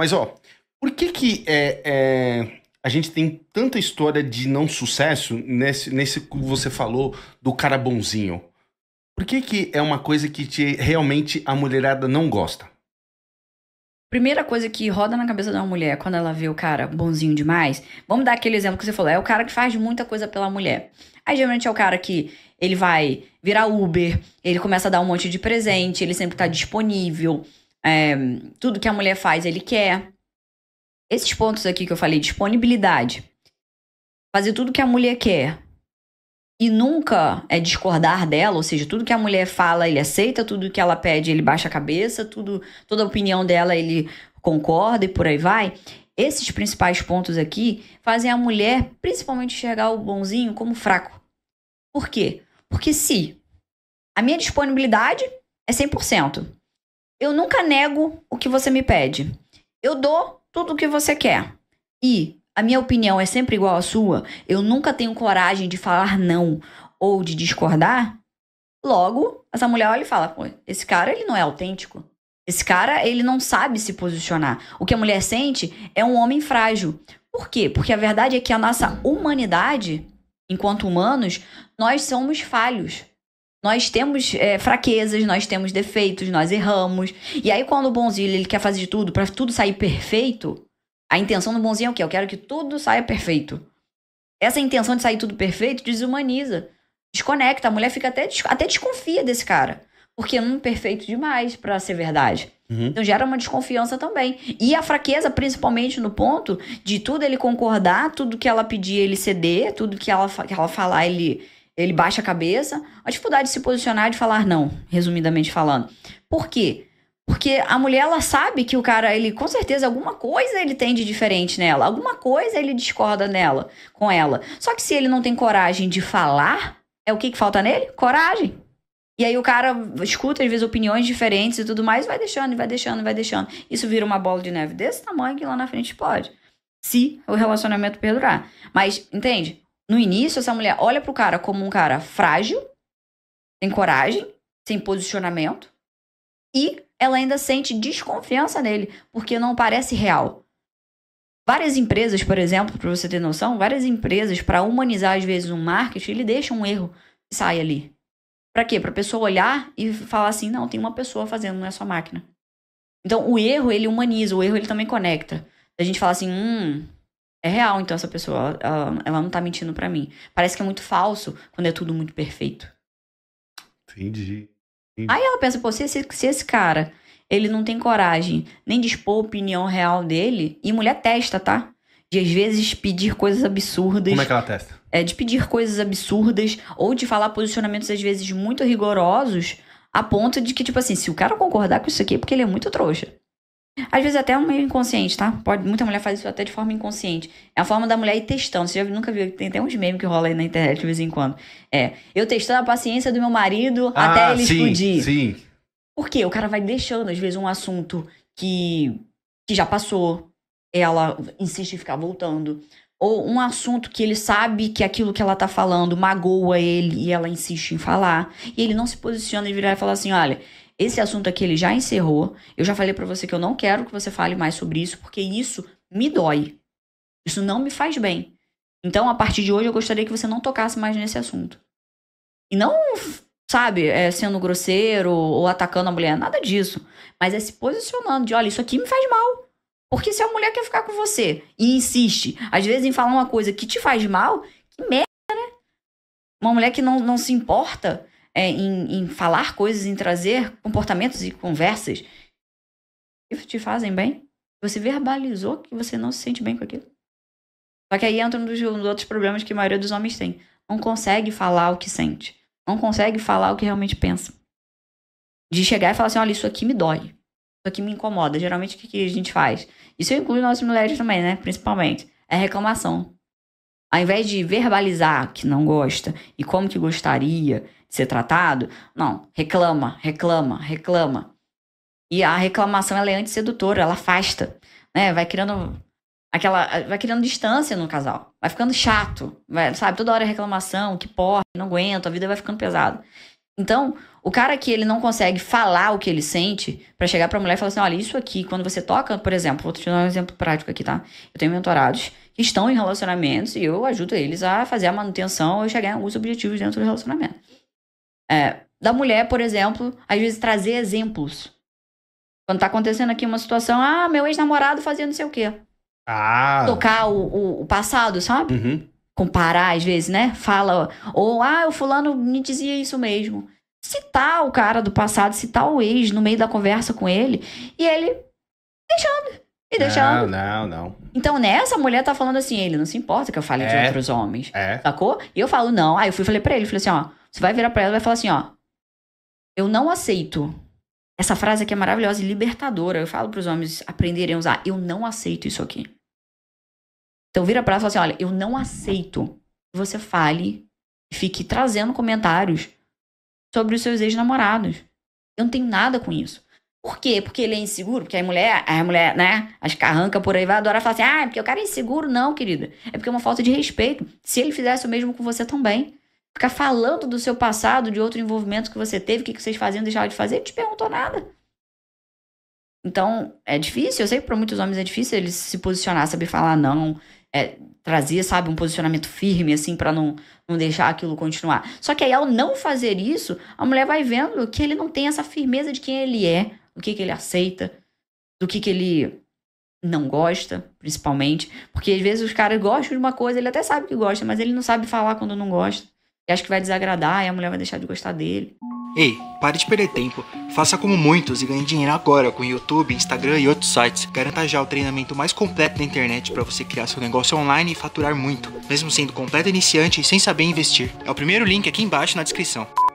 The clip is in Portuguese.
Mas, ó, por que que é, é, a gente tem tanta história de não sucesso nesse, nesse que você falou do cara bonzinho? Por que que é uma coisa que te, realmente a mulherada não gosta? Primeira coisa que roda na cabeça de uma mulher quando ela vê o cara bonzinho demais, vamos dar aquele exemplo que você falou, é o cara que faz muita coisa pela mulher. Aí geralmente é o cara que ele vai virar Uber, ele começa a dar um monte de presente, ele sempre tá disponível, é, tudo que a mulher faz ele quer. Esses pontos aqui que eu falei, disponibilidade, fazer tudo que a mulher quer e nunca é discordar dela, ou seja, tudo que a mulher fala ele aceita, tudo que ela pede ele baixa a cabeça, tudo, toda a opinião dela ele concorda e por aí vai. Esses principais pontos aqui fazem a mulher principalmente enxergar o bonzinho como fraco. Por quê? Porque se a minha disponibilidade é 100%, eu nunca nego o que você me pede. Eu dou tudo o que você quer. E a minha opinião é sempre igual à sua. Eu nunca tenho coragem de falar não ou de discordar. Logo, essa mulher olha e fala: Pô, esse cara ele não é autêntico. Esse cara ele não sabe se posicionar. O que a mulher sente é um homem frágil. Por quê? Porque a verdade é que a nossa humanidade, enquanto humanos, nós somos falhos. Nós temos é, fraquezas, nós temos defeitos, nós erramos. E aí, quando o bonzinho ele quer fazer de tudo para tudo sair perfeito, a intenção do bonzinho é o quê? Eu quero que tudo saia perfeito. Essa intenção de sair tudo perfeito desumaniza, desconecta. A mulher fica até, até desconfia desse cara. Porque é um perfeito demais para ser verdade. Uhum. Então gera uma desconfiança também. E a fraqueza, principalmente no ponto de tudo ele concordar, tudo que ela pedir ele ceder, tudo que ela, que ela falar ele ele baixa a cabeça, a dificuldade de se posicionar e de falar não, resumidamente falando. Por quê? Porque a mulher, ela sabe que o cara, ele com certeza alguma coisa ele tem de diferente nela, alguma coisa ele discorda nela, com ela. Só que se ele não tem coragem de falar, é o que, que falta nele? Coragem. E aí o cara escuta, às vezes, opiniões diferentes e tudo mais, vai deixando, vai deixando, vai deixando. Isso vira uma bola de neve desse tamanho que lá na frente pode. Se o relacionamento perdurar. Mas, entende? No início, essa mulher olha pro cara como um cara frágil, sem coragem, sem posicionamento, e ela ainda sente desconfiança nele, porque não parece real. Várias empresas, por exemplo, para você ter noção, várias empresas, para humanizar às vezes um marketing, ele deixa um erro e sai ali. Para quê? Para a pessoa olhar e falar assim: não, tem uma pessoa fazendo, não é só máquina. Então, o erro, ele humaniza, o erro, ele também conecta. A gente fala assim: hum, é real, então essa pessoa, ela, ela não tá mentindo para mim. Parece que é muito falso quando é tudo muito perfeito. Entendi. Entendi. Aí ela pensa, pô, se esse, se esse cara, ele não tem coragem nem de expor a opinião real dele, e mulher testa, tá? De às vezes pedir coisas absurdas. Como é que ela testa? É, de pedir coisas absurdas, ou de falar posicionamentos às vezes muito rigorosos, a ponto de que, tipo assim, se o cara concordar com isso aqui é porque ele é muito trouxa. Às vezes até é meio inconsciente, tá? Pode, muita mulher faz isso até de forma inconsciente. É a forma da mulher ir testando. Você já nunca viu? Tem até uns memes que rola aí na internet de vez em quando. É, eu testando a paciência do meu marido ah, até ele sim, explodir. Sim. Por quê? O cara vai deixando, às vezes, um assunto que, que já passou. Ela insiste em ficar voltando ou um assunto que ele sabe que aquilo que ela tá falando magoa ele e ela insiste em falar, e ele não se posiciona e virar e falar assim: olha, esse assunto aqui ele já encerrou, eu já falei para você que eu não quero que você fale mais sobre isso, porque isso me dói. Isso não me faz bem. Então, a partir de hoje, eu gostaria que você não tocasse mais nesse assunto. E não, sabe, é, sendo grosseiro ou atacando a mulher, nada disso. Mas é se posicionando de: olha, isso aqui me faz mal. Porque se a mulher quer ficar com você e insiste, às vezes, em falar uma coisa que te faz mal, que merda, né? Uma mulher que não, não se importa é, em, em falar coisas, em trazer comportamentos e conversas que te fazem bem. Você verbalizou que você não se sente bem com aquilo. Só que aí entra um dos, um dos outros problemas que a maioria dos homens tem. Não consegue falar o que sente. Não consegue falar o que realmente pensa. De chegar e falar assim: olha, isso aqui me dói que me incomoda. Geralmente o que, que a gente faz? Isso inclui nossas mulheres também, né? Principalmente. É reclamação. Ao invés de verbalizar que não gosta e como que gostaria de ser tratado, não, reclama, reclama, reclama. E a reclamação ela é antissedutora, ela afasta, né? Vai criando aquela vai criando distância no casal. Vai ficando chato, vai, sabe? Toda hora é reclamação, que porra, não aguento, a vida vai ficando pesada. Então, o cara que ele não consegue falar o que ele sente, para chegar pra mulher e falar assim: olha, isso aqui, quando você toca, por exemplo, vou te dar um exemplo prático aqui, tá? Eu tenho mentorados que estão em relacionamentos e eu ajudo eles a fazer a manutenção e chegar em alguns objetivos dentro do relacionamento. É, da mulher, por exemplo, às vezes trazer exemplos. Quando tá acontecendo aqui uma situação, ah, meu ex-namorado fazia não sei o quê. Ah. Tocar o, o, o passado, sabe? Uhum comparar às vezes, né? Fala, ou ah, o fulano me dizia isso mesmo. Citar tá o cara do passado, citar tá o ex no meio da conversa com ele, e ele deixando. E deixando. Não, não, não. Então, nessa mulher tá falando assim, ele não se importa que eu fale é, de outros homens. É. Sacou? E eu falo, não. Aí eu fui falei pra ele, falei assim, ó, você vai virar pra ela e vai falar assim, ó, eu não aceito. Essa frase aqui é maravilhosa e libertadora. Eu falo pros homens aprenderem a usar. Eu não aceito isso aqui. Então vira pra ela e fala assim: olha, eu não aceito que você fale e fique trazendo comentários sobre os seus ex-namorados. Eu não tenho nada com isso. Por quê? Porque ele é inseguro? Porque a mulher, a mulher, né? As carrancas por aí vai adorar falar assim: ah, é porque o cara é inseguro, não, querida. É porque é uma falta de respeito. Se ele fizesse o mesmo com você também. Ficar falando do seu passado, de outro envolvimento que você teve, o que, que vocês faziam, deixaram de fazer, ele te perguntou nada. Então, é difícil. Eu sei que para muitos homens é difícil eles se posicionar, saber falar não, é, trazer, sabe, um posicionamento firme, assim, para não, não deixar aquilo continuar. Só que aí, ao não fazer isso, a mulher vai vendo que ele não tem essa firmeza de quem ele é, do que, que ele aceita, do que, que ele não gosta, principalmente. Porque às vezes os caras gostam de uma coisa, ele até sabe que gosta, mas ele não sabe falar quando não gosta. E acha que vai desagradar, e a mulher vai deixar de gostar dele. Ei, pare de perder tempo. Faça como muitos e ganhe dinheiro agora com YouTube, Instagram e outros sites. Garanta já o treinamento mais completo da internet para você criar seu negócio online e faturar muito, mesmo sendo completo iniciante e sem saber investir. É o primeiro link aqui embaixo na descrição.